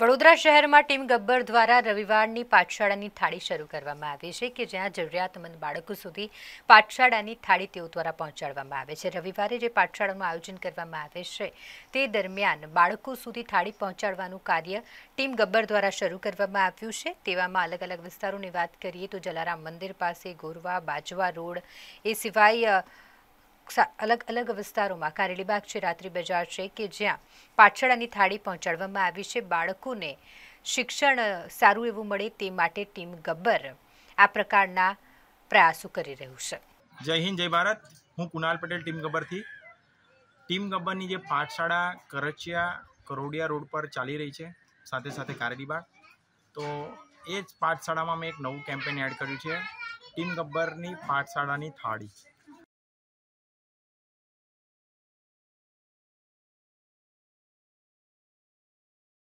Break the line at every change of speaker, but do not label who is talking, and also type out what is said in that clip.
વડોદરા શહેરમાં ટીમ ગબ્બર દ્વારા રવિવારની પાઠશાળાની થાળી શરૂ કરવામાં આવી છે કે જ્યાં જરૂરિયાતમંદ બાળકો સુધી પાઠશાળાની થાળી તેઓ દ્વારા પહોંચાડવામાં આવે છે રવિવારે જે પાઠશાળાનું આયોજન કરવામાં આવે છે તે દરમિયાન બાળકો સુધી થાળી પહોંચાડવાનું કાર્ય ટીમ ગબ્બર દ્વારા શરૂ કરવામાં આવ્યું છે તેવામાં અલગ અલગ વિસ્તારોની વાત કરીએ તો જલારામ મંદિર પાસે ગોરવા બાજવા રોડ એ સિવાય અલગ અલગ વિસ્તારોમાં કારેલીબાગ છે રાત્રિ બજાર છે કે જ્યાં પાછળની થાળી પહોંચાડવામાં આવી છે બાળકોને શિક્ષણ સારું એવું મળે તે માટે ટીમ ગબ્બર આ પ્રકારના પ્રયાસો કરી રહ્યું છે
જય હિન્દ જય ભારત હું કુનાલ પટેલ ટીમ ગબ્બરથી ટીમ ગબ્બરની જે પાઠશાળા કરચિયા કરોડિયા રોડ પર ચાલી રહી છે સાથે સાથે કારેલીબાગ તો એ જ પાઠશાળામાં મેં એક નવું કેમ્પેન એડ કર્યું છે ટીમ ગબ્બરની પાઠશાળાની થાળી